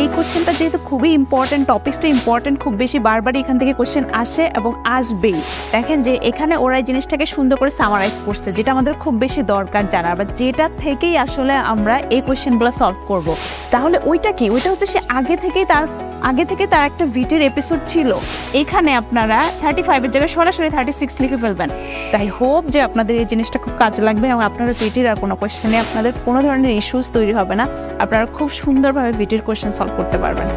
এই কোশ্চেনটা যেহেতু খুবই ইম্পর্টেন্ট টপিকসটা ইম্পর্টেন্ট খুব বেশি বারবার এখান থেকে কোশ্চেন আসে এবং আসবেই দেখেন যে এখানে ওরা জিনিসটাকে সুন্দর করে সামারাইজ করছে যেটা আমাদের খুব বেশি দরকার জানার বা যেটা থেকেই আসলে আমরা এই কোশ্চেনগুলো সলভ করব। তাহলে ওইটা কি ওইটা হচ্ছে সে আগে থেকেই তার আগে থেকে তার একটা ভিটের এপিসোড ছিল এখানে আপনারা থার্টি ফাইভের জায়গায় সরাসরি থার্টি সিক্স লিখে ফেলবেন তাই হোপ যে আপনাদের এই জিনিসটা খুব কাজে লাগবে এবং আপনারা ভিটির আর কোনো কোয়েশ্চেনে আপনাদের কোনো ধরনের ইস্যুস তৈরি হবে না আপনারা খুব সুন্দরভাবে ভিটির কোয়েশ্চেন সলভ করতে পারবেন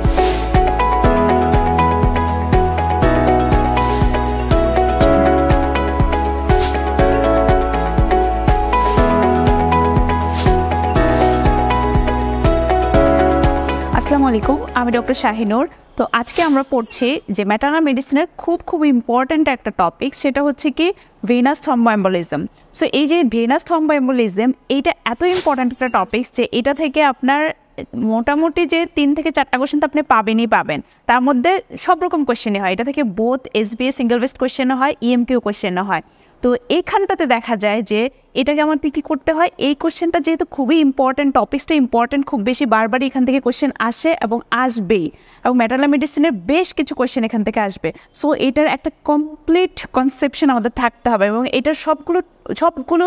আসসালামু আলাইকুম আমি ডক্টর শাহিনুর তো আজকে আমরা পড়ছি যে ম্যাটার্নাল মেডিসিনের খুব খুব ইম্পর্ট্যান্ট একটা টপিক সেটা হচ্ছে কি ভেনাস থম্বোএম্বোলিজম সো এই যে ভেনাস থম্বোএম্বোলিজম এইটা এত ইম্পর্ট্যান্ট একটা টপিক যে এটা থেকে আপনার মোটামুটি যে তিন থেকে চারটা কোয়েশন তো আপনি পাবেনই পাবেন তার মধ্যে সব রকম কোয়েশ্চেনই হয় এটা থেকে both S B A single best কোয়েশ্চেনও হয় কিউ e কোয়েশ্চেনও হয় তো এখানটাতে দেখা যায় যে এটাকে কি কী করতে হয় এই কোশ্চেনটা যেহেতু খুবই ইম্পর্ট্যান্ট টপিকসটা ইম্পর্ট্যান্ট খুব বেশি বারবারই এখান থেকে কোশ্চেন আসে এবং আসবেই এবং ম্যাটারলা মেডিসিনের বেশ কিছু কোশ্চেন এখান থেকে আসবে সো এটার একটা কমপ্লিট কনসেপশন আমাদের থাকতে হবে এবং এটার সবগুলো সবগুলো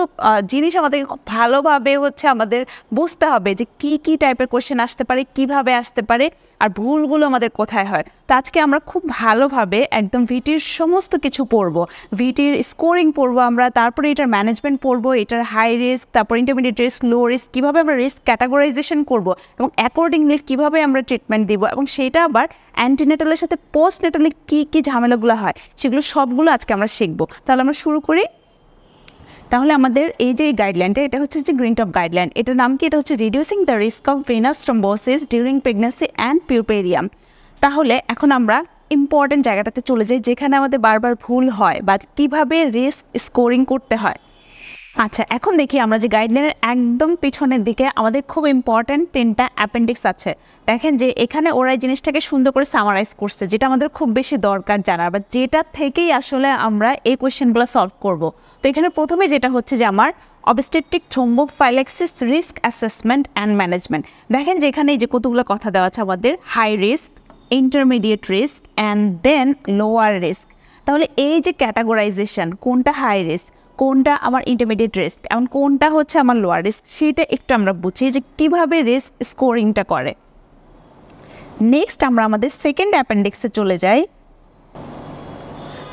জিনিস আমাদেরকে খুব ভালোভাবে হচ্ছে আমাদের বুঝতে হবে যে কি কি টাইপের কোশ্চেন আসতে পারে কিভাবে আসতে পারে আর ভুলগুলো আমাদের কোথায় হয় তো আজকে আমরা খুব ভালোভাবে একদম ভিটির সমস্ত কিছু পড়বো ভিটির স্কোরিং পড়বো আমরা তারপরে এটার ম্যানেজমেন্ট পড়বো এটার হাই রিস্ক তারপর ইন্টারমিডিয়েট রিস্ক লো রিস্ক কীভাবে আমরা রিস্ক ক্যাটাগরাইজেশন করবো এবং অ্যাকর্ডিংলি কীভাবে আমরা ট্রিটমেন্ট দিব এবং সেটা আবার অ্যান্টিনেটালের সাথে পোস্ট নেটালে কী কী ঝামেলাগুলো হয় সেগুলো সবগুলো আজকে আমরা শিখবো তাহলে আমরা শুরু করি তাহলে আমাদের এই যে গাইডলাইনটা এটা হচ্ছে যে গ্রিন টপ গাইডলাইন এটার নাম কি এটা হচ্ছে reducing the risk of venous thrombosis during pregnancy and puerperium তাহলে এখন আমরা ইম্পর্টেন্ট জায়গাটাতে চলে যাই যেখানে আমাদের বারবার ভুল হয় বা কিভাবে রিস্ক স্কোরিং করতে হয় আচ্ছা এখন দেখি আমরা যে গাইডলাইনের একদম পিছনের দিকে আমাদের খুব ইম্পর্ট্যান্ট তিনটা অ্যাপেন্ডিক্স আছে দেখেন যে এখানে ওরা জিনিসটাকে সুন্দর করে সামারাইজ করছে যেটা আমাদের খুব বেশি দরকার জানার বা যেটা থেকেই আসলে আমরা এই কোয়েশ্চেনগুলো সলভ করব তো এখানে প্রথমে যেটা হচ্ছে যে আমার obstetric prophylaxis risk assessment and management দেখেন যে এখানে এই যে কতগুলো কথা দেওয়া আছে আমাদের high risk intermediate risk and then lower risk তাহলে এই যে ক্যাটাগোরাইজেশন কোনটা হাই রিস্ক কোনটা আমার ইন্টারমিডিয়েট রিস্ক এবং কোনটা হচ্ছে আমার লোয়ার রিস্ক সেটা একটু আমরা বুঝি যে কীভাবে রিস্ক স্কোরিংটা করে নেক্সট আমরা আমাদের সেকেন্ড অ্যাপেন্ডিক্সে চলে যাই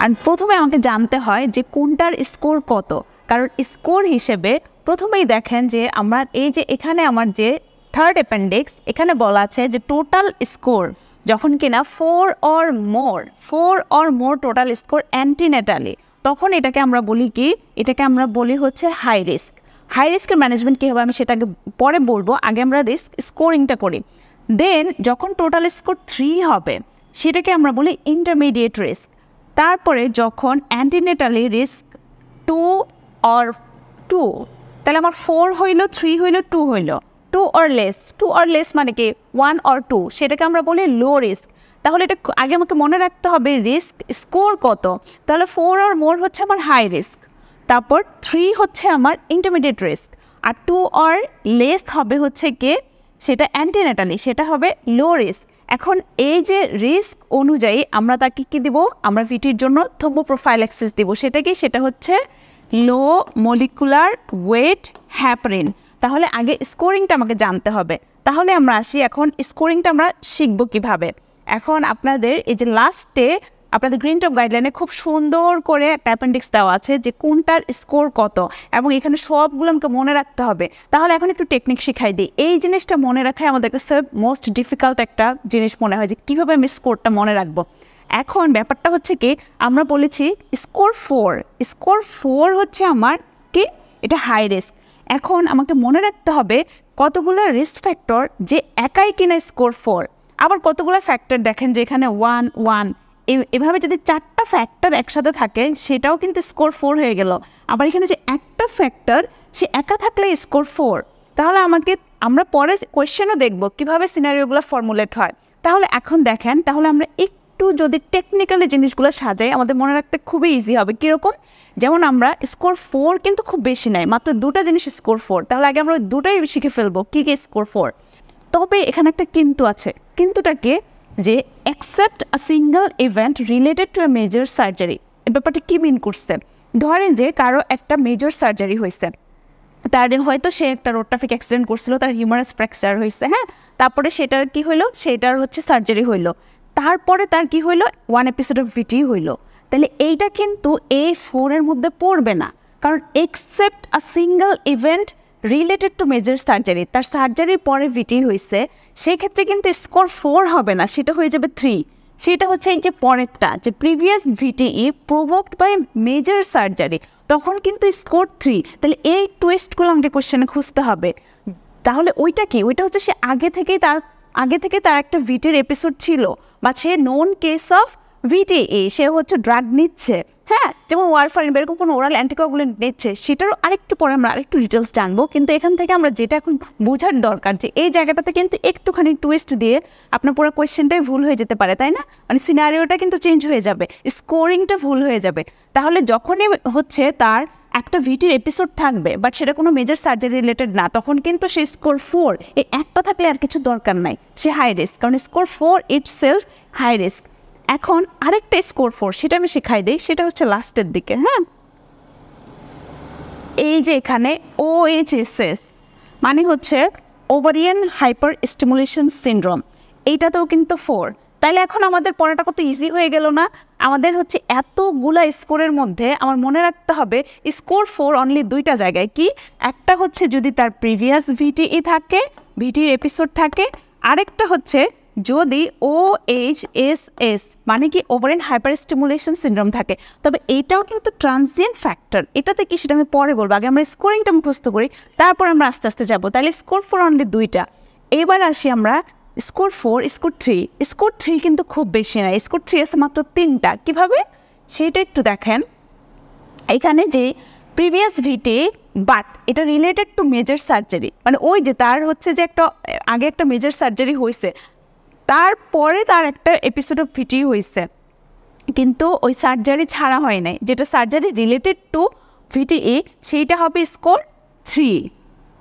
আর প্রথমে আমাকে জানতে হয় যে কোনটার স্কোর কত কারণ স্কোর হিসেবে প্রথমেই দেখেন যে আমরা এই যে এখানে আমার যে থার্ড অ্যাপেন্ডিক্স এখানে বলা আছে যে টোটাল স্কোর যখন কিনা four or more four or more total score antenatally তখন এটাকে আমরা বলি কি এটাকে আমরা বলি হচ্ছে হাই রিস্ক হাই রিস্কের ম্যানেজমেন্ট কী হবে আমি সেটাকে পরে বলবো আগে আমরা রিস্ক স্কোরিংটা করি দেন যখন টোটাল স্কোর থ্রি হবে সেটাকে আমরা বলি ইন্টারমিডিয়েট রিস্ক তারপরে যখন antenatally risk two or two তাহলে আমার ফোর হইল থ্রি হইল টু হইল two or less two or less মানে কি ওয়ান অর টু সেটাকে আমরা বলি লো রিস্ক তাহলে এটা আগে আমাকে মনে রাখতে হবে রিস্ক স্কোর কত তাহলে ফোর আর মোর হচ্ছে আমার হাই রিস্ক তারপর থ্রি হচ্ছে আমার ইন্টারমিডিয়েট রিস্ক আর টু আর লেস হবে হচ্ছে কে সেটা অ্যান্টিনেটালি সেটা হবে লো রিস্ক এখন এই যে রিস্ক অনুযায়ী আমরা তাকে কী দিব আমরা ভিটির জন্য প্রোফাইল অ্যাক্সেস দিব সেটা কি সেটা হচ্ছে লো মলিকুলার ওয়েট হ্যাপরিন তাহলে আগে স্কোরিংটা আমাকে জানতে হবে তাহলে আমরা আসি এখন স্কোরিংটা আমরা শিখবো কিভাবে এখন আপনাদের এই যে লাস্টে আপনাদের গ্রিন টপ গাইডলাইনে খুব সুন্দর করে অ্যাপেন্ডিক্স দেওয়া আছে যে কোনটার স্কোর কত এবং এখানে সবগুলো আমাকে মনে রাখতে হবে তাহলে এখন একটু টেকনিক শিখাই দিই এই জিনিসটা মনে রাখাই আমাদের কাছে মোস্ট ডিফিকাল্ট একটা জিনিস মনে হয় যে কীভাবে আমি স্কোরটা মনে রাখবো এখন ব্যাপারটা হচ্ছে কি আমরা বলেছি স্কোর ফোর স্কোর ফোর হচ্ছে আমার কি এটা হাই রিস্ক এখন আমাকে মনে রাখতে হবে কতগুলো রিস্ক ফ্যাক্টর যে একাই কিনা স্কোর ফোর আবার কতগুলো ফ্যাক্টর দেখেন যেখানে ওয়ান ওয়ান এভাবে যদি চারটা ফ্যাক্টর একসাথে থাকে সেটাও কিন্তু স্কোর ফোর হয়ে গেল আবার এখানে যে একটা ফ্যাক্টর সে একা থাকলে স্কোর ফোর তাহলে আমাকে আমরা পরে কোয়েশ্চেনও দেখব কিভাবে সিনারিওগুলো ফর্মুলেট হয় তাহলে এখন দেখেন তাহলে আমরা একটু যদি টেকনিক্যালি জিনিসগুলো সাজাই আমাদের মনে রাখতে খুবই ইজি হবে কীরকম যেমন আমরা স্কোর ফোর কিন্তু খুব বেশি নাই মাত্র দুটা জিনিস স্কোর ফোর তাহলে আগে আমরা দুটাই শিখে ফেলবো কী কী স্কোর ফোর তবে এখানে একটা কিন্তু আছে কিন্তু তাকে যে accept a single event related to a major surgery এ ব্যাপারটা কী মিন করছেন ধরেন যে কারো একটা মেজর সার্জারি হয়েছে তার হয়তো সে একটা রোড ট্রাফিক অ্যাক্সিডেন্ট করছিল তার হিউমারাস ফ্র্যাকচার হয়েছে হ্যাঁ তারপরে সেটার কি হলো সেটার হচ্ছে সার্জারি হইলো তারপরে তার কি হইলো ওয়ান এপিসোড অফ ভিটি হইলো তাহলে এইটা কিন্তু এই ফোনের মধ্যে পড়বে না কারণ except a single event related to major surgery তার সার্জারির পরে ভিটি হয়েছে সেই ক্ষেত্রে কিন্তু স্কোর ফোর হবে না সেটা হয়ে যাবে থ্রি সেটা হচ্ছে এই যে পরেরটা যে previous VTE provoked by major surgery তখন কিন্তু স্কোর থ্রি তাহলে এই টুয়েস্টগুলো আমাকে কোশ্চেনে খুঁজতে হবে তাহলে ওইটা কি ওইটা হচ্ছে সে আগে থেকেই তার আগে থেকে তার একটা ভিটির এপিসোড ছিল বা সে নোন কেস অফ ভিটিএ সে হচ্ছে ড্রাগ নিচ্ছে হ্যাঁ যেমন ওয়ারফারিন বা এরকম কোনো ওরাল অ্যান্টিকোগুলেন্ট নিচ্ছে সেটারও আরেকটু পরে আমরা আরেকটু ডিটেলস জানবো কিন্তু এখান থেকে আমরা যেটা এখন বোঝার দরকার যে এই জায়গাটাতে কিন্তু একটুখানি টুইস্ট দিয়ে আপনার পুরো কোয়েশ্চেনটাই ভুল হয়ে যেতে পারে তাই না মানে সিনারিওটা কিন্তু চেঞ্জ হয়ে যাবে স্কোরিংটা ভুল হয়ে যাবে তাহলে যখনই হচ্ছে তার একটা ভিটির এপিসোড থাকবে বাট সেটা কোনো মেজর সার্জারি রিলেটেড না তখন কিন্তু সে স্কোর ফোর এই একটা থাকলে আর কিছু দরকার নাই সে হাই রিস্ক কারণ score four itself high risk এখন আরেকটা স্কোর ফোর সেটা আমি শিখাই দিই সেটা হচ্ছে লাস্টের দিকে হ্যাঁ এই যে এখানে ও এইচ এস এস মানে হচ্ছে ওভারিয়ান হাইপার স্টিমুলেশন সিন্ড্রোম এইটাতেও কিন্তু ফোর তাইলে এখন আমাদের পড়াটা কত ইজি হয়ে গেল না আমাদের হচ্ছে এতগুলা স্কোরের মধ্যে আমার মনে রাখতে হবে স্কোর ফোর অনলি দুইটা জায়গায় কি একটা হচ্ছে যদি তার প্রিভিয়াস ভিটিই e থাকে ভিটির এপিসোড e থাকে আরেকটা হচ্ছে যদি ও এইচ এস এস মানে কি ওভারেন হাইপার স্টিমুলেশন সিন্ড্রোম থাকে তবে এটাও কিন্তু ট্রান্সজেন্ট ফ্যাক্টর এটাতে কি সেটা আমি পরে বলবো আগে আমরা স্কোরিংটা মুখস্থ করি তারপর আমরা আস্তে আস্তে যাবো তাহলে স্কোর ফোর অনলি দুইটা এবার আসি আমরা score four score three score three কিন্তু খুব বেশি না স্কোর থ্রি এসে মাত্র তিনটা কিভাবে সেইটা একটু দেখেন এখানে যে প্রিভিয়াস ভিটে বাট এটা রিলেটেড টু মেজর সার্জারি মানে ওই যে তার হচ্ছে যে একটা আগে একটা মেজর সার্জারি হয়েছে তারপরে তার একটা এপিসোড অফ ভিটি হয়েছে কিন্তু ওই সার্জারি ছাড়া হয় নাই যেটা সার্জারি রিলেটেড টু ভিটিই সেইটা হবে স্কোর থ্রি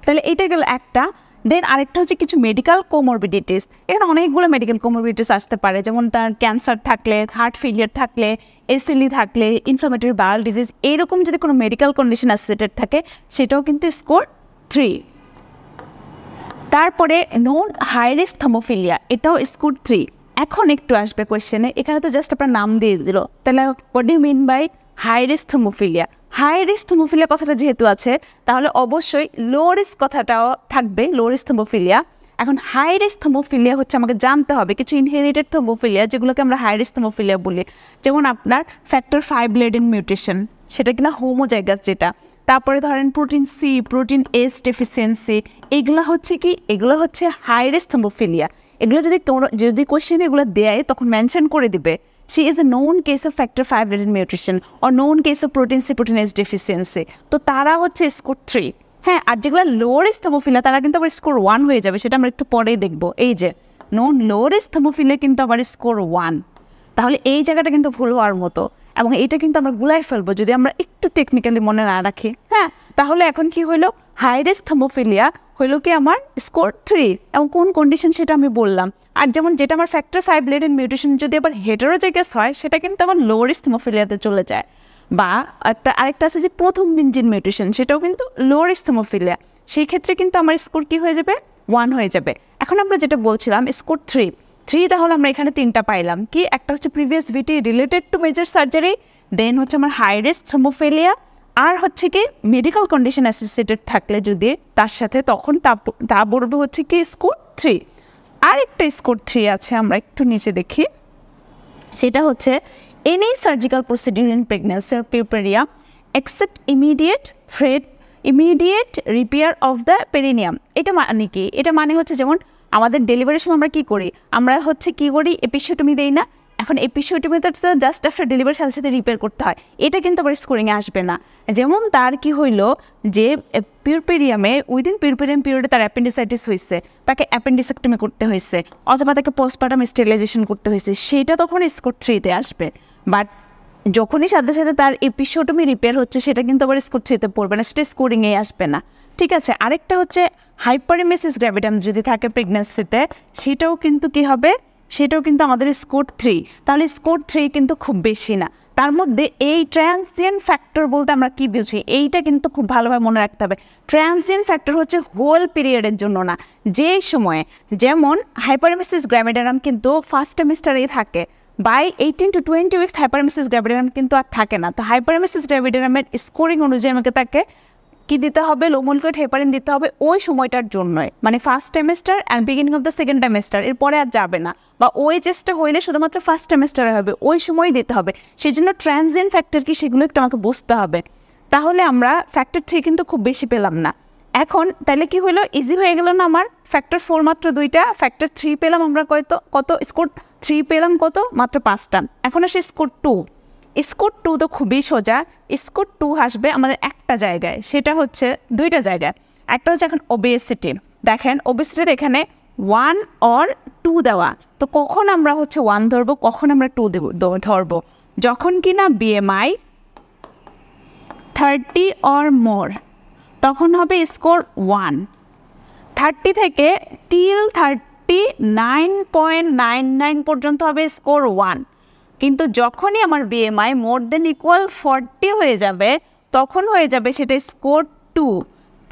তাহলে এটা গেল একটা দেন আরেকটা হচ্ছে কিছু মেডিকেল কোমরবিডিটিস এখানে অনেকগুলো মেডিকেল কোমরবিডিটিস আসতে পারে যেমন তার ক্যান্সার থাকলে হার্ট ফেলিয়ার থাকলে এসএলই থাকলে ইনফ্লামেটরি বায়াল ডিজিজ এরকম যদি কোনো মেডিকেল কন্ডিশন অ্যাসোসিয়েটেড থাকে সেটাও কিন্তু স্কোর থ্রি তারপরে নন হাই থমোফিলিয়া এটাও স্কুট থ্রি এখন একটু আসবে কোয়েশ্চেনে এখানে তো জাস্ট আপনার নাম দিয়ে দিল তাহলে what do mean by high thrombophilia high risk thrombophilia কথাটা যেহেতু আছে তাহলে অবশ্যই লো রিস্ক কথাটাও থাকবে লো রিস্ক থমোফিলিয়া এখন হাই রিস্ক থমোফিলিয়া হচ্ছে আমাকে জানতে হবে কিছু ইনহেরিটেড থমোফিলিয়া যেগুলোকে আমরা হাই রিস্ক থমোফিলিয়া বলি যেমন আপনার ফ্যাক্টর ফাইভ ইন মিউটেশন সেটা কিনা হোমোজাইগাস যেটা তারপরে ধরেন protein C protein S deficiency এগুলো হচ্ছে কি এগুলো হচ্ছে হাইরেস্ট থ্রোম্বোফিলিয়া এগুলো যদি তোমরা যদি কোয়েশ্চেন এগুলো দেয় তখন মেনশন করে দিবে she is a known case of factor five related mutation or known case of protein C protein S deficiency তো তারা হচ্ছে স্কোর থ্রি হ্যাঁ আর যেগুলো লোয়ার স্থমোফিলা তারা কিন্তু আবার স্কোর ওয়ান হয়ে যাবে সেটা আমরা একটু পরেই দেখবো এই যে নোন লোয়ার স্থমোফিলা কিন্তু আবার স্কোর ওয়ান তাহলে এই জায়গাটা কিন্তু ভুল হওয়ার মতো এবং এটা কিন্তু আমরা গুলাই ফেলবো যদি আমরা একটু টেকনিক্যালি মনে না রাখি হ্যাঁ তাহলে এখন কি হইলো হাই রিস্ক থামোফিলিয়া হইলো কি আমার স্কোর থ্রি এবং কোন কন্ডিশন সেটা আমি বললাম আর যেমন যেটা আমার ফ্যাক্টর ফাইভ ইন মিউটেশন যদি আবার হেটারোজাইগাস হয় সেটা কিন্তু আমার লোয়ার রিস্ক চলে যায় বা একটা আরেকটা আছে যে প্রথম মিনজিন মিউটেশন সেটাও কিন্তু লোয়ার রিস্ক সেই ক্ষেত্রে কিন্তু আমার স্কোর কি হয়ে যাবে ওয়ান হয়ে যাবে এখন আমরা যেটা বলছিলাম স্কোর থ্রি থ্রি তাহলে আমরা এখানে তিনটা পাইলাম কি একটা হচ্ছে previous VT related to major surgery then হচ্ছে আমার হাই রিস্ক থ্রোমোফেলিয়া আর হচ্ছে কি মেডিকেল কন্ডিশন অ্যাসোসিয়েটেড থাকলে যদি তার সাথে তখন তা বলবো বলবে হচ্ছে কি স্কোর থ্রি আর একটা স্কোর থ্রি আছে আমরা একটু নিচে দেখি সেটা হচ্ছে any surgical procedure in pregnancy or পিউপেরিয়া অ্যাকসেপ্ট ইমিডিয়েট ফ্রেড immediate repair of the perineum এটা মানে কি এটা মানে হচ্ছে যেমন আমাদের ডেলিভারির সময় আমরা কী করি আমরা হচ্ছে কী করি এপিসিওটমি দেই না এখন তো জাস্ট আফটার ডেলিভারির সাথে সাথে রিপেয়ার করতে হয় এটা কিন্তু আবার স্কোরিংয়ে আসবে না যেমন তার কি হইলো যে পিউরপেরিয়ামে উইদিন পিউরপেরিয়াম পিরিয়ডে তার অ্যাপেন্ডিসাইটিস হয়েছে তাকে অ্যাপেন্ডিসেক্টমি করতে হয়েছে অথবা তাকে পোস্টপার্টাম স্টেরিলাইজেশন করতে হয়েছে সেটা তখন স্কোর থ্রিতে আসবে বাট যখনই সাথে সাথে তার এপিসোটমি রিপেয়ার হচ্ছে সেটা কিন্তু আবার স্কোর থ্রিতে পড়বে না সেটা স্কোরিংয়ে আসবে না ঠিক আছে আরেকটা হচ্ছে হাইপারিমেসিস গ্র্যাভিটাম যদি থাকে প্রেগনেন্সিতে সেটাও কিন্তু কি হবে সেটাও কিন্তু আমাদের স্কোর থ্রি তাহলে স্কোর থ্রি কিন্তু খুব বেশি না তার মধ্যে এই ট্রান্সজেন্ট ফ্যাক্টর বলতে আমরা কি বুঝি এইটা কিন্তু খুব ভালোভাবে মনে রাখতে হবে ট্রান্সজেন্ট ফ্যাক্টর হচ্ছে হোল পিরিয়ডের জন্য না যে সময়ে যেমন হাইপারমিসিস গ্র্যামিডারাম কিন্তু ফার্স্ট সেমিস্টারেই থাকে by eighteen to twenty weeks hyperemesis gravidarum কিন্তু আর থাকে না তো হাইপারমিসিস গ্র্যাভিডারামের স্কোরিং অনুযায়ী আমাকে তাকে কি দিতে হবে লোমলকট হেপারিন দিতে হবে ওই সময়টার জন্যই মানে first semester and beginning of the second semester এরপরে আর যাবে না বা ওই চেষ্টা হইলে শুধুমাত্র ফার্স্ট সেমিস্টারে হবে ওই সময় দিতে হবে সেই জন্য ট্রানজেন্ট ফ্যাক্টর কি সেগুলো একটু আমাকে বুঝতে হবে তাহলে আমরা ফ্যাক্টর থ্রি কিন্তু খুব বেশি পেলাম না এখন তাহলে কি হলো ইজি হয়ে গেল না আমার ফ্যাক্টর ফোর মাত্র দুইটা ফ্যাক্টর থ্রি পেলাম আমরা কত কত স্কোর থ্রি পেলাম কত মাত্র পাঁচটা এখন আসে স্কোর টু স্কোর টু তো খুবই সোজা স্কোর টু আসবে আমাদের একটা জায়গায় সেটা হচ্ছে দুইটা জায়গা একটা হচ্ছে এখন ওবেসিটি দেখেন ওবেসিটিতে এখানে ওয়ান অর টু দেওয়া তো কখন আমরা হচ্ছে ওয়ান ধরবো কখন আমরা টু দেব ধরবো যখন কি না বিএমআই থার্টি অর মোর তখন হবে স্কোর ওয়ান থার্টি থেকে till thirty nine point nine nine পর্যন্ত হবে স্কোর ওয়ান কিন্তু যখনই আমার BMI more than equal forty হয়ে যাবে তখন হয়ে যাবে সেটা স্কোর টু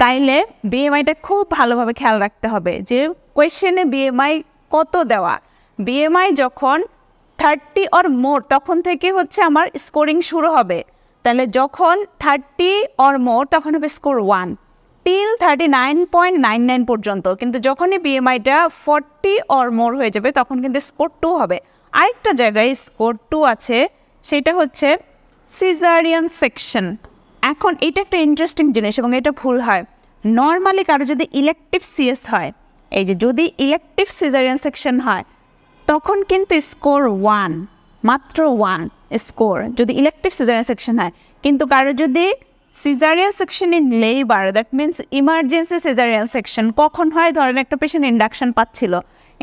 তাইলে বিএমআইটা খুব ভালোভাবে খেয়াল রাখতে হবে যে কোয়েশ্চেনে বিএমআই কত দেওয়া বিএমআই যখন থার্টি অর মোর তখন থেকে হচ্ছে আমার স্কোরিং শুরু হবে তাহলে যখন থার্টি অর মোর তখন হবে score one till thirty nine point nine nine পর্যন্ত কিন্তু যখনই বিএমআইটা ফর্টি অর মোর হয়ে যাবে তখন কিন্তু স্কোর টু হবে আরেকটা জায়গায় স্কোর টু আছে সেটা হচ্ছে সিজারিয়ান সেকশন এখন এটা একটা ইন্টারেস্টিং জিনিস এবং এটা ভুল হয় নর্মালি কারো যদি ইলেকটিভ সিএস হয় এই যে যদি ইলেকটিভ সিজারিয়ান সেকশন হয় তখন কিন্তু স্কোর ওয়ান মাত্র ওয়ান স্কোর যদি ইলেকটিভ সিজারিয়ান সেকশন হয় কিন্তু কারো যদি caesarean section in labour that means emergency caesarean section কখন হয় ধরেন একটা পেশেন্ট ইন্ডাকশন পাচ্ছিল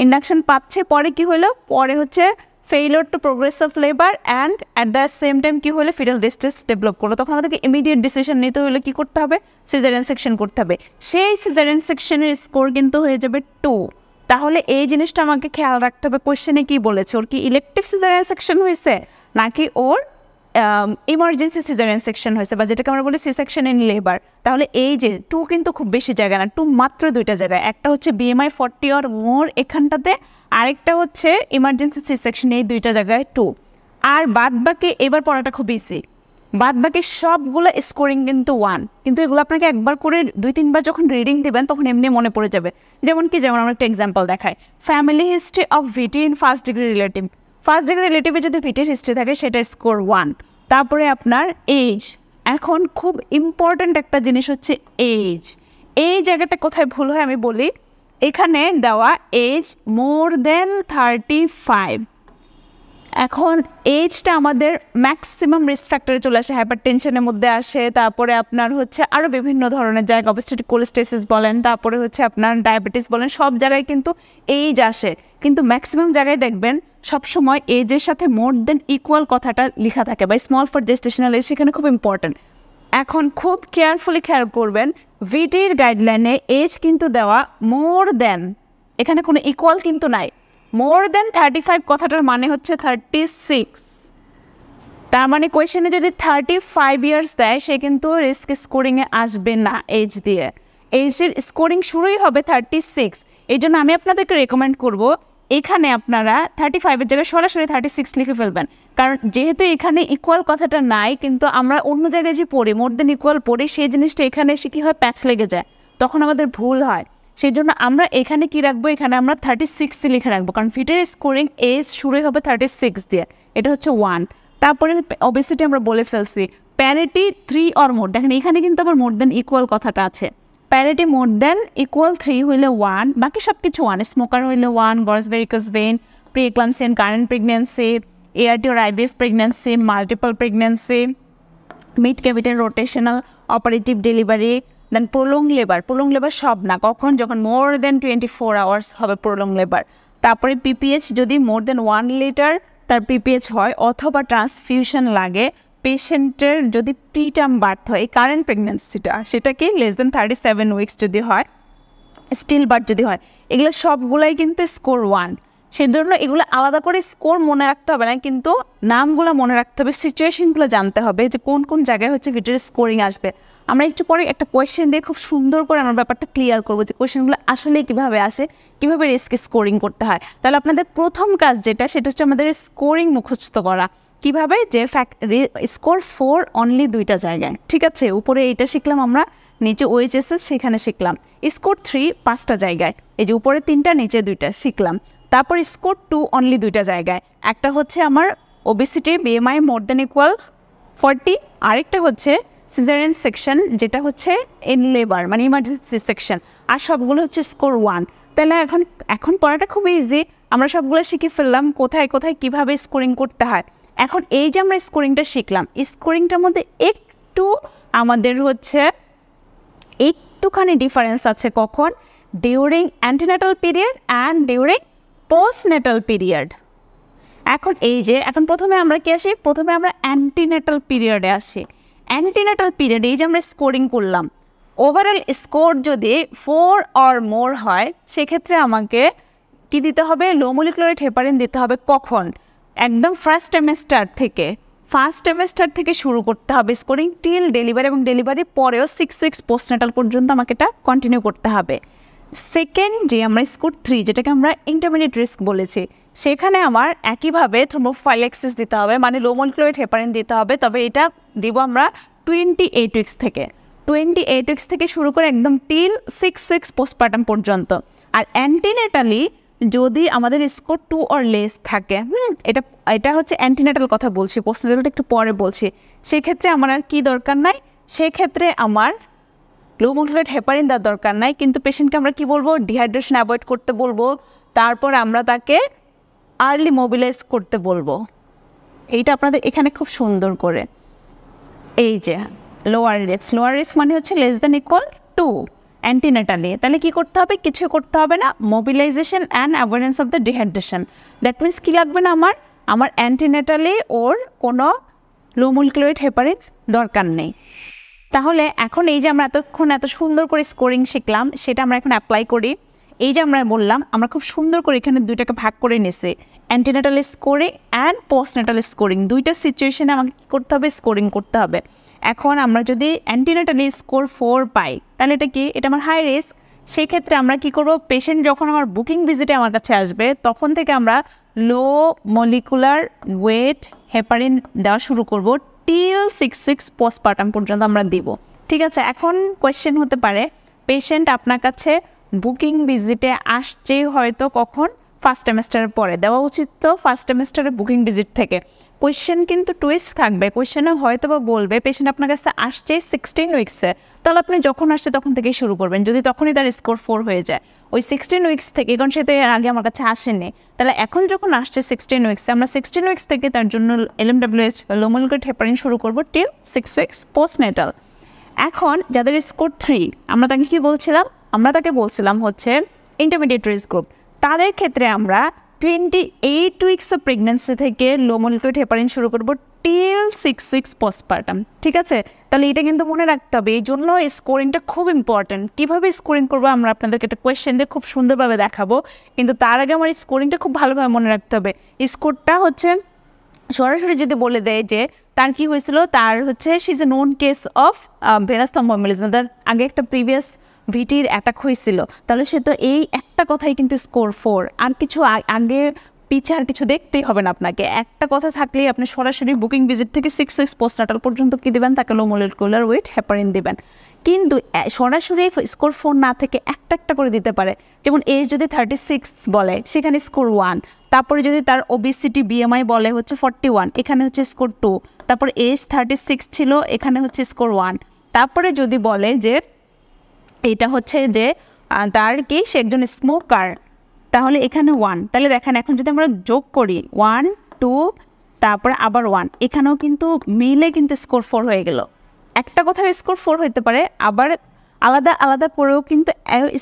ইন্ডাকশান পাচ্ছে পরে কি হলো পরে হচ্ছে failure to progress of labour and at the same time কী হলে ফিটাল ডিস্টেস ডেভেলপ করলো তখন আমাদেরকে ইমিডিয়েট ডিসিশন নিতে হলে কী করতে হবে সিজারেন সেকশন করতে হবে সেই সিজারেন সেকশনের স্কোর কিন্তু হয়ে যাবে টু তাহলে এই জিনিসটা আমাকে খেয়াল রাখতে হবে কোয়েশ্চেনে কী বলেছে ওর কি ইলেকটিভ সিজারেন সেকশন হয়েছে নাকি ওর ইমার্জেন্সি সিজারিয়ান সেকশন হয়েছে বা যেটাকে আমরা বলি সি সেকশন ইন লেবার তাহলে এই যে টু কিন্তু খুব বেশি জায়গা না টু মাত্র দুইটা জায়গায় একটা হচ্ছে বিএমআই ফর্টি অর মোর এখানটাতে আরেকটা হচ্ছে ইমার্জেন্সি সি সেকশন এই দুইটা জায়গায় টু আর বাদ বাকি এবার পড়াটা খুব ইসি বাদ বাকি সবগুলো স্কোরিং কিন্তু ওয়ান কিন্তু এগুলো আপনাকে একবার করে দুই তিনবার যখন রিডিং দেবেন তখন এমনি মনে পড়ে যাবে যেমন কি যেমন আমরা একটা এক্সাম্পল দেখাই family history of VT in first degree relative first degree রিলেটিভে যদি ভিটের হিস্ট্রি থাকে সেটা স্কোর ওয়ান তারপরে আপনার এজ এখন খুব ইম্পর্ট্যান্ট একটা জিনিস হচ্ছে এজ এই জায়গাটা কোথায় ভুল হয় আমি বলি এখানে দেওয়া age more than thirty five এখন এজটা আমাদের ম্যাক্সিমাম রিস্ক ফ্যাক্টরে চলে আসে হাইপার টেনশনের মধ্যে আসে তারপরে আপনার হচ্ছে আরও বিভিন্ন ধরনের জায়গা অবস্থিত কোলেস্টেসিস বলেন তারপরে হচ্ছে আপনার ডায়াবেটিস বলেন সব জায়গায় কিন্তু এইজ আসে কিন্তু ম্যাক্সিমাম জায়গায় দেখবেন সবসময় এজের সাথে মোর দেন ইকুয়াল কথাটা লেখা থাকে বা স্মল ফর জেস্টেশনাল এজ সেখানে খুব ইম্পর্ট্যান্ট এখন খুব কেয়ারফুলি খেয়াল করবেন ভিডির গাইডলাইনে এজ কিন্তু দেওয়া মোর দেন এখানে কোনো ইকুয়াল কিন্তু নাই মোর দেন থার্টি ফাইভ কথাটার মানে হচ্ছে থার্টি সিক্স তার মানে কোয়েশনে যদি থার্টি ফাইভ ইয়ার্স দেয় সে কিন্তু রিস্ক স্কোরিংয়ে আসবে না এজ দিয়ে এজের স্কোরিং শুরুই হবে থার্টি সিক্স এই জন্য আমি আপনাদেরকে রেকমেন্ড করবো এখানে আপনারা থার্টি ফাইভের জায়গায় সরাসরি থার্টি সিক্স লিখে ফেলবেন কারণ যেহেতু এখানে ইকুয়াল কথাটা নাই কিন্তু আমরা অন্য জায়গায় যে পড়ি মোর দেন ইকুয়াল পড়ি সেই জিনিসটা এখানে সে কী হয় প্যাচ লেগে যায় তখন আমাদের ভুল হয় সেই জন্য আমরা এখানে কি রাখবো এখানে আমরা থার্টি সিক্স লিখে রাখবো কারণ ফিটের স্কোরিং এজ শুরুই হবে থার্টি সিক্স দিয়ে এটা হচ্ছে ওয়ান তারপরে অবেসিটি আমরা বলে ফেলছি প্যারিটি থ্রি অর মোর দেখেন এখানে কিন্তু আবার মোর দেন ইকুয়াল কথাটা আছে parity more than equal three হইলে ওয়ান বাকি সব কিছু ওয়ান স্মোকার হইলে one gross varicose vein preeclampsia in current pregnancy ART or IVF pregnancy multiple pregnancy mid ক্যাভিটের rotational operative delivery then prolong labour prolong labour সব না কখন যখন more than twenty four hours হবে প্রোলং লেবার তারপরে PPH যদি more than one litre তার PPH হয় অথবা ট্রান্সফিউশন লাগে পেশেন্টের যদি প্রিটার্ম বার্থ হয় এই কারেন্ট প্রেগনেন্সিটা সেটাকে less than thirty seven weeks যদি হয় স্টিল বার্থ যদি হয় এগুলো সবগুলোই কিন্তু স্কোর ওয়ান সেজন্য এগুলো আলাদা করে স্কোর মনে রাখতে হবে না কিন্তু নামগুলো মনে রাখতে হবে সিচুয়েশনগুলো জানতে হবে যে কোন কোন জায়গায় হচ্ছে ভিডিওর স্কোরিং আসবে আমরা একটু পরে একটা কোয়েশ্চেন দিয়ে খুব সুন্দর করে আমার ব্যাপারটা ক্লিয়ার করবো যে কোয়েশ্চেনগুলো আসলে কীভাবে আসে কীভাবে রিস্কে স্কোরিং করতে হয় তাহলে আপনাদের প্রথম কাজ যেটা সেটা হচ্ছে আমাদের স্কোরিং মুখস্থ করা কিভাবে যে ফ্যাক্ট স্কোর ফোর অনলি দুইটা জায়গায় ঠিক আছে উপরে এইটা শিখলাম আমরা নিচে ওএইচএসএস সেখানে শিখলাম স্কোর থ্রি পাঁচটা জায়গায় এই যে উপরে তিনটা নিচে দুইটা শিখলাম তারপর স্কোর টু অনলি দুইটা জায়গায় একটা হচ্ছে আমার obesity BMI more than equal forty আরেকটা হচ্ছে সিজারেন সেকশন যেটা হচ্ছে এন লেবার মানে ইমার্জেন্সি সেকশন আর সবগুলো হচ্ছে স্কোর ওয়ান তাহলে এখন এখন পড়াটা খুবই ইজি আমরা সবগুলো শিখে ফেললাম কোথায় কোথায় কিভাবে স্কোরিং করতে হয় এখন এই যে আমরা স্কোরিংটা শিখলাম স্কোরিংটার মধ্যে একটু আমাদের হচ্ছে একটুখানি ডিফারেন্স আছে কখন during antenatal period and during postnatal period এখন এই যে এখন প্রথমে আমরা কি আসি প্রথমে আমরা অ্যান্টিনেটাল পিরিয়ডে আসি অ্যান্টিনেটাল পিরিয়ড এই যে আমরা স্কোরিং করলাম ওভারঅল স্কোর যদি ফোর অর মোর হয় সেক্ষেত্রে আমাকে কি দিতে হবে লোমোলিক্লোরেট হেপারিন দিতে হবে কখন একদম ফার্স্ট সেমেস্টার থেকে ফার্স্ট সেমেস্টার থেকে শুরু করতে হবে স্কোরিং টিল ডেলিভারি এবং ডেলিভারির পরেও সিক্স উইক্স পোস্টনেটাল পর্যন্ত আমাকে এটা কন্টিনিউ করতে হবে সেকেন্ড যে আমরা স্কোর থ্রি যেটাকে আমরা ইন্টারমিডিয়েট রিস্ক বলেছি সেখানে আমার একইভাবে থ্রোমোফাইলেক্সিস দিতে হবে মানে লোমোনক্লোয়েড হেপারিন দিতে হবে তবে এটা দিব আমরা টোয়েন্টি এইট উইক্স থেকে টোয়েন্টি এইট উইক্স থেকে শুরু করে একদম টিল সিক্স উইক্স পোস্টপার্টাম পর্যন্ত আর অ্যান্টিনেটালি যদি আমাদের স্কোর টু অর লেস থাকে হুম এটা এটা হচ্ছে অ্যান্টিনেটাল কথা বলছি পোস্টনেটালটা একটু পরে বলছি সেক্ষেত্রে আমার আর কী দরকার নাই সেক্ষেত্রে আমার গ্লোমোক্লোরেট হেপারিন দেওয়ার দরকার নাই কিন্তু পেশেন্টকে আমরা কি বলবো ডিহাইড্রেশন অ্যাভয়েড করতে বলবো তারপর আমরা তাকে আর্লি মোবিলাইজ করতে বলবো এইটা আপনাদের এখানে খুব সুন্দর করে এই যে লোয়ার রিস্ক লোয়ার রিস্ক মানে হচ্ছে less than equal to antenatally তাহলে কি করতে হবে কিছু করতে হবে না mobilization and awareness of the dehydration that means কী লাগবে না আমার আমার অ্যান্টিনেটালি ওর কোনো লোমুলক্লোয়েড হেপারিন দরকার নেই তাহলে এখন এই যে আমরা এতক্ষণ এত সুন্দর করে স্কোরিং শিখলাম সেটা আমরা এখন অ্যাপ্লাই করি এই যে আমরা বললাম আমরা খুব সুন্দর করে এখানে দুইটাকে ভাগ করে নিছি antenatal scoring and postnatal scoring দুইটা সিচুয়েশানে আমাকে কী করতে হবে স্কোরিং করতে হবে এখন আমরা যদি অ্যান্টিনেটালি স্কোর ফোর পাই তাহলে এটা কি এটা আমার হাই রিস্ক সেক্ষেত্রে আমরা কি করব পেশেন্ট যখন আমার বুকিং ভিজিটে আমার কাছে আসবে তখন থেকে আমরা লো মলিকুলার ওয়েট হেপারিন দেওয়া শুরু করব টিল সিক্স সিক্স পোস্টপার্টাম পর্যন্ত আমরা দিব ঠিক আছে এখন কোয়েশ্চেন হতে পারে পেশেন্ট আপনার কাছে বুকিং ভিজিটে আসছে হয়তো কখন ফার্স্ট সেমেস্টারের পরে দেওয়া উচিত তো ফার্স্ট সেমেস্টারে বুকিং ভিজিট থেকে কোয়েশ্চেন কিন্তু টুইস্ট থাকবে কোয়েশ্চেনে হয়তো বা বলবে পেশেন্ট আপনার কাছে আসছে সিক্সটিন উইক্সে তাহলে আপনি যখন আসছে তখন থেকেই শুরু করবেন যদি তখনই তার স্কোর ফোর হয়ে যায় ওই সিক্সটিন উইক্স থেকে কারণ সে তো এর আগে আমার কাছে আসেনি তাহলে এখন যখন আসছে সিক্সটিন উইক্সে আমরা সিক্সটিন উইক্স থেকে তার জন্য এস লোমলগেট হেপারিন শুরু করবো till six weeks postnatal এখন যাদের স্কোর থ্রি আমরা তাকে কী বলছিলাম আমরা তাকে বলছিলাম হচ্ছে ইন্টারমিডিয়েট রিস্ক গ্রুপ তাদের ক্ষেত্রে আমরা টোয়েন্টি এইট উইক্স প্রেগনেন্সি থেকে লোমোলিকুইড হেপারিন শুরু করবো টিল সিক্স উইক্স পোস্টপার্টাম ঠিক আছে তাহলে এটা কিন্তু মনে রাখতে হবে এই জন্য স্কোরিংটা খুব ইম্পর্ট্যান্ট কীভাবে স্কোরিং করবো আমরা আপনাদেরকে একটা কোয়েশ্চেন দিয়ে খুব সুন্দরভাবে দেখাবো কিন্তু তার আগে আমার স্কোরিংটা খুব ভালোভাবে মনে রাখতে হবে স্কোরটা হচ্ছে সরাসরি যদি বলে দেয় যে তার কী হয়েছিল তার হচ্ছে she is a known case of venous thromboembolism তার আগে একটা প্রিভিয়াস ভিটির অ্যাটাক হয়েছিল তাহলে সে তো এই একটা কথাই কিন্তু স্কোর ফোর আর কিছু আগে পিছে আর কিছু দেখতেই হবে না আপনাকে একটা কথা থাকলেই আপনি সরাসরি বুকিং ভিজিট থেকে সিক্স সিক্স পোস্টাটাল পর্যন্ত কী দেবেন তাকে লো মলিকুলার ওয়েট হ্যাপারিন দেবেন কিন্তু সরাসরি স্কোর ফোর না থেকে একটা একটা করে দিতে পারে যেমন এজ যদি থার্টি সিক্স বলে সেখানে স্কোর ওয়ান তারপরে যদি তার ওবিসিটি বিএমআই বলে হচ্ছে ফর্টি ওয়ান এখানে হচ্ছে স্কোর টু তারপর এজ থার্টি সিক্স ছিল এখানে হচ্ছে স্কোর ওয়ান তারপরে যদি বলে যে এটা হচ্ছে যে তার কি সে একজন স্মোকার তাহলে এখানে ওয়ান তাহলে দেখেন এখন যদি আমরা যোগ করি ওয়ান টু তারপরে আবার ওয়ান এখানেও কিন্তু মিলে কিন্তু স্কোর ফোর হয়ে গেল একটা কোথাও স্কোর ফোর হতে পারে আবার আলাদা আলাদা পরেও কিন্তু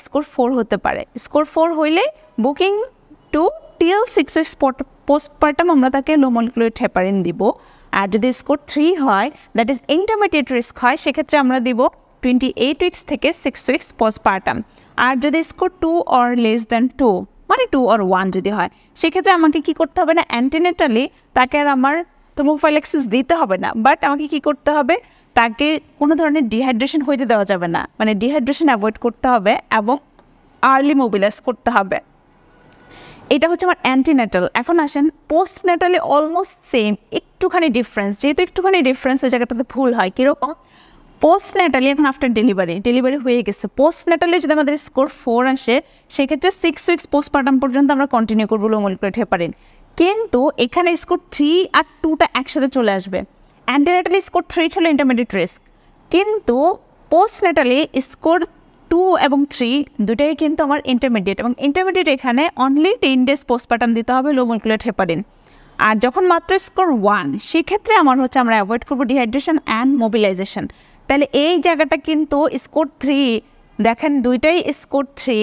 স্কোর ফোর হতে পারে স্কোর ফোর হইলে booking to till six spot postpartum আমরা তাকে লোমলকুলেট হেপারিন দিব আর যদি স্কোর থ্রি হয় দ্যাট ইজ ইন্টারমিডিয়েট রিস্ক হয় সেক্ষেত্রে আমরা দিব টোয়েন্টি এইট উইক্স থেকে সিক্স উইক্স পোস্টপার্টাম আর যদি score two or less than two মানে টু অর ওয়ান যদি হয় সেক্ষেত্রে আমাকে কি করতে হবে না অ্যান্টিনেটালি তাকে আর আমার থ্রোমোফাইলেক্সিস দিতে হবে না বাট আমাকে কি করতে হবে তাকে কোনো ধরনের ডিহাইড্রেশন হইতে দেওয়া যাবে না মানে ডিহাইড্রেশন অ্যাভয়েড করতে হবে এবং আর্লি মোবিলাইজ করতে হবে এটা হচ্ছে আমার অ্যান্টিনেটাল এখন আসেন পোস্টনেটালে অলমোস্ট সেম একটুখানি ডিফারেন্স যেহেতু একটুখানি ডিফারেন্স এই জায়গাটাতে ভুল হয় কীরকম পোস্ট ন্যাটালি এখন আফটার ডেলিভারি ডেলিভারি হয়ে গেছে পোস্ট ন্যাটালি যদি আমাদের স্কোর ফোর আসে সেক্ষেত্রে সিক্স উইক্স পোস্ট পার্টাম পর্যন্ত আমরা কন্টিনিউ করবো লোমোলিকুলার পারেন কিন্তু এখানে স্কোর থ্রি আর টুটা একসাথে চলে আসবে অ্যান্টিনেটালি স্কোর থ্রি ছিল ইন্টারমিডিয়েট রিস্ক কিন্তু পোস্ট ন্যাটালি স্কোর টু এবং থ্রি দুটাই কিন্তু আমার ইন্টারমিডিয়েট এবং ইন্টারমিডিয়েট এখানে অনলি টেন ডেজ পোস্টপার্টাম দিতে হবে লোমোলিকুলার হেপারিন আর যখন মাত্র স্কোর ওয়ান সেক্ষেত্রে আমার হচ্ছে আমরা অ্যাভয়েড করবো ডিহাইড্রেশন অ্যান্ড মোবিলাইজেশন তাহলে এই জায়গাটা কিন্তু স্কোর থ্রি দেখেন দুইটাই স্কোর থ্রি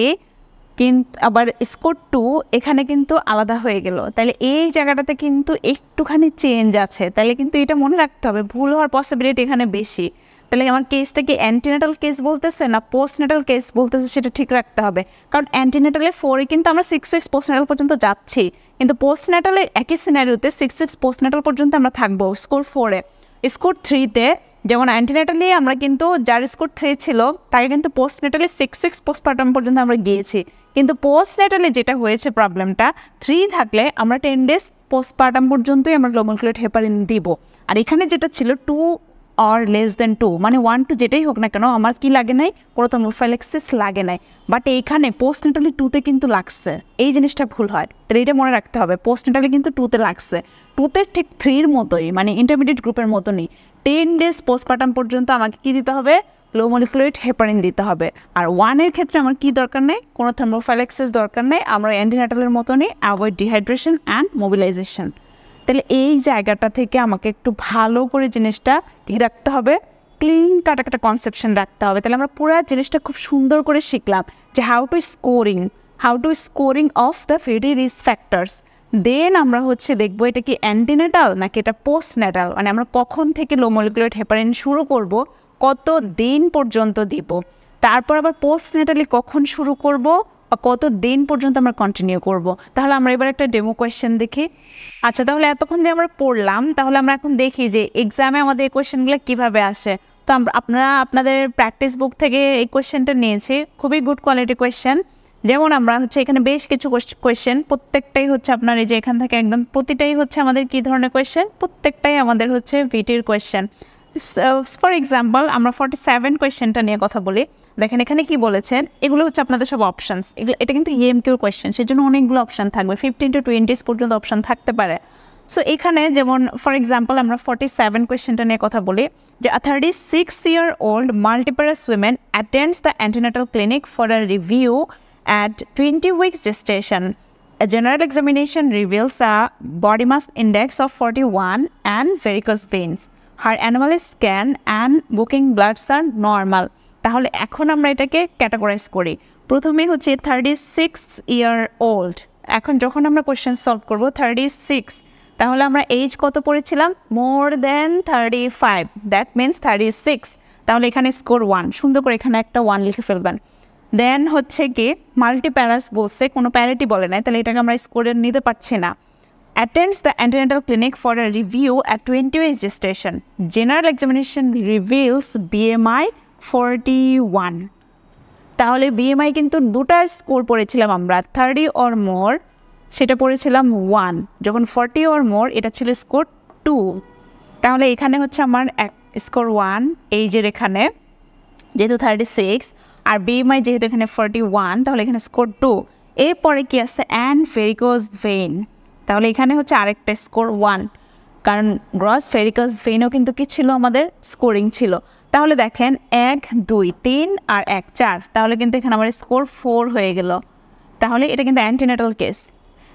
কিন্তু আবার স্কোর টু এখানে কিন্তু আলাদা হয়ে গেল তাহলে এই জায়গাটাতে কিন্তু একটুখানি চেঞ্জ আছে তাহলে কিন্তু এটা মনে রাখতে হবে ভুল হওয়ার পসিবিলিটি এখানে বেশি তাহলে আমার কেসটা কি অ্যান্টিনেটাল কেস বলতেছে না পোস্টনেটাল কেস বলতেছে সেটা ঠিক রাখতে হবে কারণ অ্যান্টিনেটালে ফোরে কিন্তু আমরা সিক্স উইক্স পোস্টনেটাল পর্যন্ত যাচ্ছি কিন্তু পোস্টনেটালে একই সিনারিওতে সিক্স উইক্স পোস্টনেটাল পর্যন্ত আমরা থাকবো স্কোর ফোরে স্কোর থ্রিতে যেমন অ্যান্টিনেটালি আমরা কিন্তু যার স্কোর থ্রি ছিল তাকে কিন্তু postnatally six six postpartum পর্যন্ত আমরা গিয়েছি কিন্তু পোস্ট নেটালি যেটা হয়েছে প্রবলেমটা থ্রি থাকলে আমরা টেন ডেজ পোস্টপার্টম পর্যন্তই আমরা গ্লোমোকুলেট হেপারিন দিব আর এখানে যেটা ছিল টু আর লেস দেন টু মানে ওয়ান টু যেটাই হোক না কেন আমার কি লাগে নাই প্রথম রোফাইলেক্সিস লাগে নাই বাট এইখানে পোস্টনেটালি টুতে কিন্তু লাগছে এই জিনিসটা ভুল হয় তাহলে এটা মনে রাখতে হবে পোস্টনেটালি কিন্তু টুতে লাগছে টুতে ঠিক থ্রির মতোই মানে ইন্টারমিডিয়েট গ্রুপের মতনই টেন ডেজ পোস্টপার্টাম পর্যন্ত আমাকে কি দিতে হবে লো হেপারিন দিতে হবে আর ওয়ানের ক্ষেত্রে আমার কি দরকার নেই কোনো থার্মোফাইলেক্সিস দরকার নেই আমরা অ্যান্টিনাটালের মতনই অ্যাভয়েড ডিহাইড্রেশন অ্যান্ড মোবিলাইজেশন তাহলে এই জায়গাটা থেকে আমাকে একটু ভালো করে জিনিসটা ঠিক রাখতে হবে ক্লিন কাট একটা কনসেপশন রাখতে হবে তাহলে আমরা পুরো জিনিসটা খুব সুন্দর করে শিখলাম যে how to scoring how to scoring of the ফেডি রিস ফ্যাক্টার্স দেন আমরা হচ্ছে দেখবো এটা কি অ্যান্টিনেটাল নাকি এটা পোস্ট নেটাল মানে আমরা কখন থেকে লো মলিকুলার হেপারিন শুরু করব কত দিন পর্যন্ত দিব তারপর আবার পোস্ট নেটালি কখন শুরু করব বা কত দিন পর্যন্ত আমরা কন্টিনিউ করব। তাহলে আমরা এবার একটা ডেমো কোয়েশ্চেন দেখি আচ্ছা তাহলে এতক্ষণ যে আমরা পড়লাম তাহলে আমরা এখন দেখি যে এক্সামে আমাদের এই কোয়েশ্চেনগুলো কীভাবে আসে তো আপনারা আপনাদের প্র্যাকটিস বুক থেকে এই কোয়েশ্চেনটা নিয়েছি খুবই গুড কোয়ালিটি কোয়েশ্চেন যেমন আমরা হচ্ছে এখানে বেশ কিছু কোয়েশ্চেন প্রত্যেকটাই হচ্ছে আপনার এই যে এখান থেকে একদম প্রতিটাই হচ্ছে আমাদের কী ধরনের কোয়েশ্চেন প্রত্যেকটাই আমাদের হচ্ছে ভিটির কোয়েশ্চেন ফর এক্সাম্পল আমরা ফর্টি সেভেন কোয়েশ্চেনটা নিয়ে কথা বলি দেখেন এখানে কি বলেছেন এগুলো হচ্ছে আপনাদের সব অপশানস এগুলো এটা কিন্তু ইএম টু কোয়েশ্চেন সেই জন্য অনেকগুলো অপশান থাকবে ফিফটিন টু টোয়েন্টিস পর্যন্ত অপশান থাকতে পারে সো এখানে যেমন ফর এক্সাম্পল আমরা ফর্টি সেভেন কোয়েশ্চেনটা নিয়ে কথা বলি যে thirty six year old multiparous women attends the antenatal clinic for a review at twenty weeks gestation A general examination reveals a body mass index of 41 and varicose veins. Her annual scan and booking bloods are normal তাহলে এখন আমরা এটাকে categorise করি প্রথমে হচ্ছে thirty six year old এখন যখন আমরা কোয়েশ্চেন সলভ করবো থার্টি সিক্স তাহলে আমরা এজ কত পড়েছিলাম more than thirty five that means thirty six তাহলে এখানে স্কোর ওয়ান সুন্দর করে এখানে একটা ওয়ান লিখে ফেলবেন দেন হচ্ছে কি মাল্টিপ্যারাস বলছে কোনো প্যারিটি বলে নাই তাহলে এটাকে আমরা স্কোরে নিতে পারছি না attends the antenatal clinic for a review at 20 weeks gestation. General examination reveals BMI 41. তাহলে বিএমআই কিন্তু দুটা স্কোর পড়েছিলাম আমরা থার্টি অর মোর সেটা পড়েছিলাম ওয়ান যখন ফর্টি অর মোর এটা ছিল স্কোর টু তাহলে এখানে হচ্ছে আমার এক স্কোর ওয়ান এই যে এখানে যেহেতু থার্টি সিক্স আর বিএমআই যেহেতু এখানে ফর্টি ওয়ান তাহলে এখানে স্কোর টু এরপরে কী আসছে অ্যান্ড ভেরিকোজ ভেন তাহলে এখানে হচ্ছে আরেকটা স্কোর ওয়ান কারণ গ্রস ফেরিকাস ভেনও কিন্তু কি ছিল আমাদের স্কোরিং ছিল তাহলে দেখেন এক দুই তিন আর এক চার তাহলে কিন্তু এখানে আমার স্কোর ফোর হয়ে গেল তাহলে এটা কিন্তু অ্যান্টিনেটাল কেস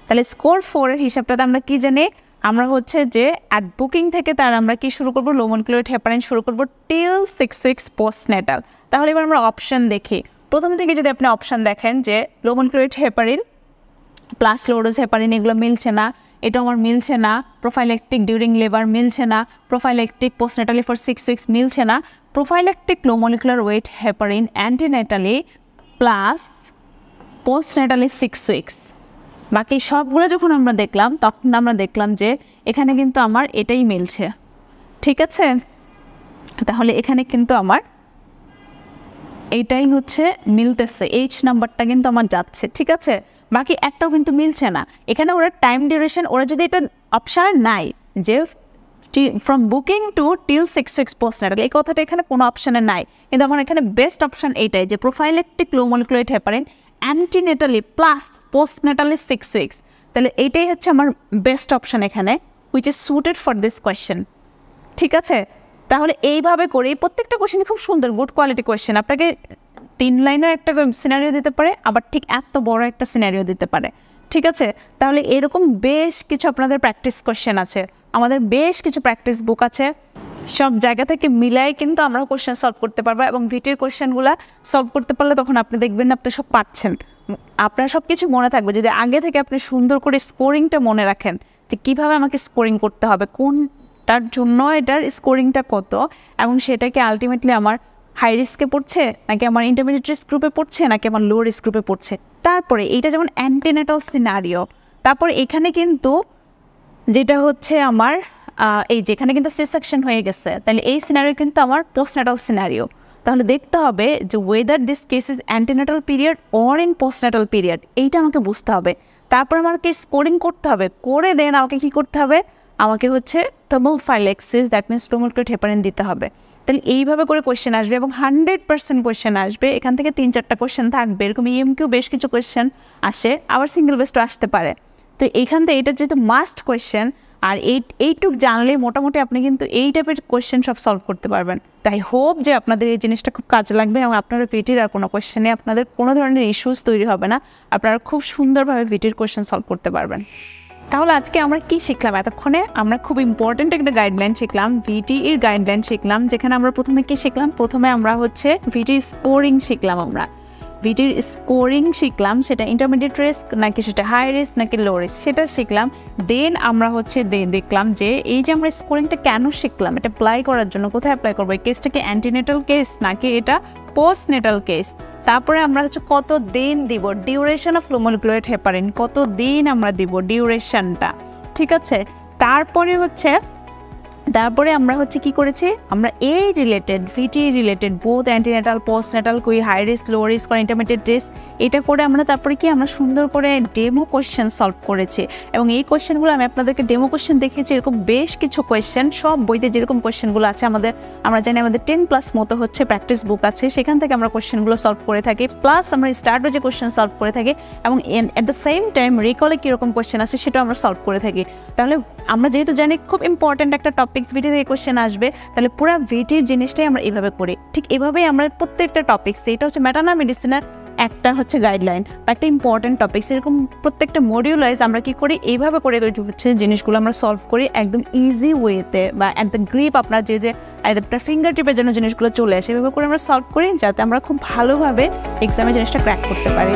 তাহলে স্কোর ফোরের হিসাবটাতে আমরা কী জানি আমরা হচ্ছে যে অ্যাট বুকিং থেকে তার আমরা কি শুরু করবো লোমন ক্লোয়েড হ্যাপারেন শুরু করবো টিল সিক্স উইক্স নেটাল তাহলে এবার আমরা অপশান দেখি প্রথম থেকে যদি আপনি অপশান দেখেন যে লোমন ক্লোয়েড হেপারিন প্লাস লোডোস হেপারিন এগুলো মিলছে না এটা আমার মিলছে না প্রোফাইলেকটিক ডিউরিং লেবার মিলছে না prophylactic postnatally for six weeks মিলছে না প্রোফাইলেকটিক লোমোলিকুলার weight heparin antenatally plus postnatally six weeks বাকি সবগুলো যখন আমরা দেখলাম তখন আমরা দেখলাম যে এখানে কিন্তু আমার এটাই মিলছে ঠিক আছে তাহলে এখানে কিন্তু আমার এইটাই হচ্ছে মিলতেছে এইচ নাম্বারটা কিন্তু আমার যাচ্ছে ঠিক আছে বাকি একটাও কিন্তু মিলছে না এখানে ওরা টাইম ডিউরেশন ওরা যদি এটা অপশান নাই যে from booking to till six six percent এই কথাটা এখানে কোনো অপশানে নাই কিন্তু আমার এখানে বেস্ট অপশান এইটাই যে প্রোফাইলেকটিক লোমোলিকুলেট heparin antenatally plus postnatally six weeks তাহলে এইটাই হচ্ছে আমার বেস্ট অপশান এখানে which is suited for this question ঠিক আছে তাহলে এইভাবে করে এই প্রত্যেকটা কোয়েশ্চেন খুব সুন্দর গুড কোয়ালিটি কোয়েশ্চেন আপনাকে তিন লাইনের একটা সিনারিও দিতে পারে আবার ঠিক এত বড় একটা সিনারিও দিতে পারে ঠিক আছে তাহলে এরকম বেশ কিছু আপনাদের প্র্যাকটিস কোশ্চেন আছে আমাদের বেশ কিছু প্র্যাকটিস বুক আছে সব জায়গা থেকে মিলাই কিন্তু আমরা কোশ্চেন সলভ করতে পারবো এবং ভিটির কোয়েশ্চেনগুলো সলভ করতে পারলে তখন আপনি দেখবেন না আপনি সব পাচ্ছেন আপনার সব কিছু মনে থাকবে যদি আগে থেকে আপনি সুন্দর করে স্কোরিংটা মনে রাখেন যে কীভাবে আমাকে স্কোরিং করতে হবে কোনটার জন্য এটার স্কোরিংটা কত এবং সেটাকে আলটিমেটলি আমার হাই রিস্কে পড়ছে নাকি আমার ইন্টারমিডিয়েট রিস্ক গ্রুপে পড়ছে নাকি আমার লো রিস্ক গ্রুপে পড়ছে তারপরে এইটা যেমন অ্যান্টিনেটাল সিনারিও তারপর এখানে কিন্তু যেটা হচ্ছে আমার এই যেখানে কিন্তু সি সেকশন হয়ে গেছে তাহলে এই সিনারিও কিন্তু আমার পোস্টনেটাল সিনারিও তাহলে দেখতে হবে যে whether this case is antenatal period or in postnatal period এইটা আমাকে বুঝতে হবে তারপর আমাকে স্কোরিং করতে হবে করে দেন আমাকে কি করতে হবে আমাকে হচ্ছে থার্মোফাইলেক্সিস দ্যাট মিনস টোমোক্রেট হেপারেন দিতে হবে তাহলে এইভাবে করে কোয়েশ্চেন আসবে এবং হান্ড্রেড পার্সেন্ট কোয়েশ্চেন আসবে এখান থেকে তিন চারটা কোয়েশ্চেন থাকবে এরকম ইএমকিউ বেশ কিছু কোয়েশ্চেন আসে আবার সিঙ্গেল বেস্টও আসতে পারে তো এইখান থেকে এটা যেহেতু মাস্ট কোয়েশ্চেন আর এই এইটুক জানলে মোটামুটি আপনি কিন্তু এই টাইপের কোয়েশ্চেন সব সলভ করতে পারবেন তাই হোপ যে আপনাদের এই জিনিসটা খুব কাজে লাগবে এবং আপনারা ভিটির আর কোনো কোয়েশ্চেনে আপনাদের কোনো ধরনের ইস্যুস তৈরি হবে না আপনারা খুব সুন্দরভাবে ভিটির কোয়েশ্চেন সলভ করতে পারবেন তাহলে আজকে আমরা কি শিখলাম এতক্ষণে আমরা খুব ইম্পর্টেন্ট একটা গাইডলাইন শিখলাম ভিটি এর গাইডলাইন শিখলাম যেখানে আমরা প্রথমে কি শিখলাম প্রথমে আমরা হচ্ছে ভিটি স্কোরিং শিখলাম আমরা ভিটির স্কোরিং শিখলাম সেটা ইন্টারমিডিয়েট রিস্ক নাকি সেটা হাই রিস্ক নাকি লো রিস্ক সেটা শিখলাম দেন আমরা হচ্ছে দেখলাম যে এই যে আমরা স্কোরিংটা কেন শিখলাম এটা অ্যাপ্লাই করার জন্য কোথায় অ্যাপ্লাই করবো এই কেসটা কি অ্যান্টিনেটাল কেস নাকি এটা পোস্ট নেটাল কেস তারপরে আমরা হচ্ছে কত দিন দিব ডিউরেশন অফ লোমোগ্লোয়েট হেপারিন কত দিন আমরা দিব ডিউরেশনটা ঠিক আছে তারপরে হচ্ছে তারপরে আমরা হচ্ছে কি করেছি আমরা এই related VT related both antenatal postnatal কুই high risk low risk or intermediate risk এটা করে আমরা তারপরে কি আমরা সুন্দর করে ডেমো কোয়েশ্চেন সলভ করেছি এবং এই কোয়েশ্চেনগুলো আমি আপনাদেরকে ডেমো কোয়েশ্চেন দেখেছি এরকম বেশ কিছু কোয়েশ্চেন সব বইতে যেরকম কোয়েশ্চেনগুলো আছে আমাদের আমরা জানি আমাদের টেন প্লাস মতো হচ্ছে প্র্যাকটিস বুক আছে সেখান থেকে আমরা কোয়েশ্চেনগুলো সলভ করে থাকি প্লাস আমরা স্টার্টও যে কোয়েশ্চেন সলভ করে থাকি এবং অ্যাট দ্য সেম টাইম রিকলে কীরকম কোয়েশ্চেন আছে সেটা আমরা সলভ করে থাকি তাহলে আমরা যেহেতু জানি খুব ইম্পর্ট্যান্ট একটা টপিক ভিটি কোয়েশ্চেন আসবে তাহলে পুরো ভিটির জিনিসটাই আমরা এভাবে করি ঠিক এভাবেই আমরা প্রত্যেকটা টপিক্স এটা হচ্ছে ম্যাটানা মেডিসিনের একটা হচ্ছে গাইডলাইন বা একটা ইম্পর্ট্যান্ট টপিক সেরকম প্রত্যেকটা মডিউলাইজ আমরা কি করি এইভাবে করে হচ্ছে জিনিসগুলো আমরা সলভ করি একদম ইজি ওয়েতে বা অ্যাট দ্য গ্রিপ আপনার যে যে একটা ফিঙ্গার টিপের জন্য জিনিসগুলো চলে আসে এভাবে করে আমরা সলভ করি যাতে আমরা খুব ভালোভাবে এক্সামের জিনিসটা ক্র্যাক করতে পারি